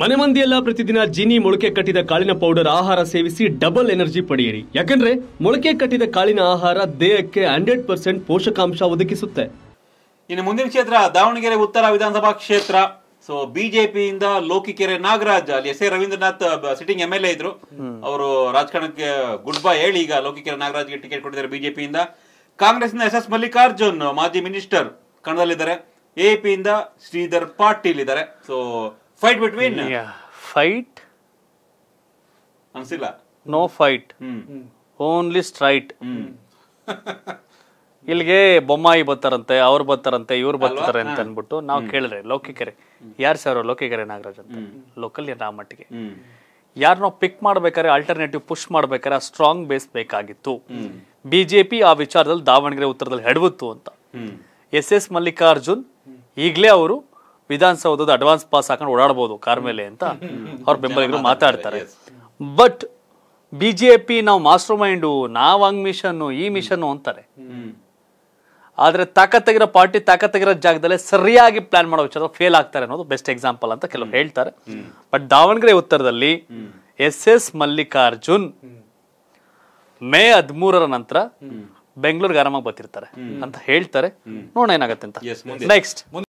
ಮನೆ ಮಂದಿಯೆಲ್ಲ ಪ್ರತಿದಿನ ಜೀನಿ ಮೊಳಕೆ ಕಟ್ಟಿದ ಕಾಳಿನ ಪೌಡರ್ ಆಹಾರ ಸೇವಿಸಿ ಡಬಲ್ ಎನರ್ಜಿ ಪಡೆಯಿರಿ ಯಾಕಂದ್ರೆ ಮೊಳಕೆ ಕಟ್ಟಿದ ಕಾಳಿನ ಆಹಾರ ದೇಹಕ್ಕೆ ಹಂಡ್ರೆಡ್ ಪರ್ಸೆಂಟ್ ಪೋಷಕಾಂಶ ಒದಗಿಸುತ್ತೆ ಇನ್ನು ಮುಂದಿನ ಕ್ಷೇತ್ರ ದಾವಣಗೆರೆ ಉತ್ತರ ವಿಧಾನಸಭಾ ಕ್ಷೇತ್ರ ಸೊ ಬಿಜೆಪಿಯಿಂದ ಲೋಕಿಕೆರೆ ನಾಗರಾಜ್ ಅಲ್ಲಿ S A Ravindranath sitting M L A ಇದ್ರು ಅವರು ರಾಜಕಾರಣಕ್ಕೆ ಗುಡ್ ಬೈ ಹೇಳಿ ಈಗ ಲೋಕಿಕೆರೆ ನಾಗರಾಜ್ಗೆ ಟಿಕೆಟ್ ಕೊಟ್ಟಿದ್ದಾರೆ ಬಿಜೆಪಿಯಿಂದ ಕಾಂಗ್ರೆಸ್ನಿಂದ ಎಸ್ ಎಸ್ ಮಲ್ಲಿಕಾರ್ಜುನ್ ಮಾಜಿ ಮಿನಿಸ್ಟರ್ ಕಣದಲ್ಲಿದ್ದಾರೆ ಎಪಿಯಿಂದ ಶ್ರೀಧರ್ ಪಾಟೀಲ್ ಇದ್ದಾರೆ ಸೊ ಫೈಟ್ ಬಿಟ್ವೀನ್ ಫೈಟ್ ಅನ್ಸಿಲ್ಲ ನೋ ಫೈಟ್ ಓನ್ಲಿ ಸ್ಟ್ರೈಟ್ ಇಲ್ಲಿಗೆ ಬೊಮ್ಮಾಯಿ ಬರ್ತಾರಂತೆ ಅವ್ರು ಬರ್ತಾರಂತೆ ಇವ್ರು ಬರ್ತಾರೆ ಅಂತ ಅನ್ಬಿಟ್ಟು ನಾವು ಕೇಳಿದ್ರೆ ಲೌಕಿಕರೆ ಯಾರು ಸರ್ ಲೌಕಿಕರೆ ನಾಗರಾಜ್ ಅಂತ ಲೋಕಲ್ ನಾ ಮಟ್ಟಿಗೆ ಯಾರು ನಾವು ಪಿಕ್ ಮಾಡ್ಬೇಕಾದ್ರೆ ಆಲ್ಟರ್ನೇಟಿವ್ ಪುಷ್ ಮಾಡ್ಬೇಕಾದ್ರೆ ಆ ಸ್ಟ್ರಾಂಗ್ ಬೇಸ್ ಬೇಕಾಗಿತ್ತು ಬಿಜೆಪಿ ಆ ವಿಚಾರದಲ್ಲಿ ದಾವಣಗೆರೆ ಉತ್ತರದಲ್ಲಿ ಹೆಡವತ್ತು ಅಂತ ಎಸ್ ಎಸ್ ಮಲ್ಲಿಕಾರ್ಜುನ್ ಈಗಲೇ ಅವರು ವಿಧಾನಸೌಧದ ಅಡ್ವಾನ್ಸ್ ಪಾಸ್ ಹಾಕೊಂಡು ಓಡಾಡಬಹುದು ಕಾರ್ ಮೇಲೆ ಅಂತ ಅವ್ರ ಬೆಂಬಲಿಗರು ಮಾತಾಡ್ತಾರೆ ಬಟ್ ಬಿಜೆಪಿ ನಾವು ಮಾಸ್ಟರ್ ಮೈಂಡು ನಾವು ಹಂಗ್ ಮಿಷನ್ ಈ ಮಿಷನ್ ಅಂತಾರೆ ಆದ್ರೆ ತಾಕತ್ತಾಗಿರೋ ಪಾರ್ಟಿ ತಾಕತ್ತಾಗಿರೋ ಜಾಗದಲ್ಲೇ ಸರಿಯಾಗಿ ಪ್ಲಾನ್ ಮಾಡೋ ವಿಚಾರ ಫೇಲ್ ಆಗ್ತಾರೆ ಅನ್ನೋದು ಬೆಸ್ಟ್ ಎಕ್ಸಾಂಪಲ್ ಅಂತ ಕೆಲವರು ಹೇಳ್ತಾರೆ ಬಟ್ ದಾವಣಗೆರೆ ಉತ್ತರದಲ್ಲಿ ಎಸ್ ಎಸ್ ಮಲ್ಲಿಕಾರ್ಜುನ್ ಮೇ ಹದಿಮೂರರ ನಂತರ ಬೆಂಗಳೂರಿಗೆ ಆರಾಮಾಗಿ ಬರ್ತಿರ್ತಾರೆ ಅಂತ ಹೇಳ್ತಾರೆ ನೋಡೋಣ ಏನಾಗುತ್ತೆ ಅಂತ ನೆಕ್ಸ್ಟ್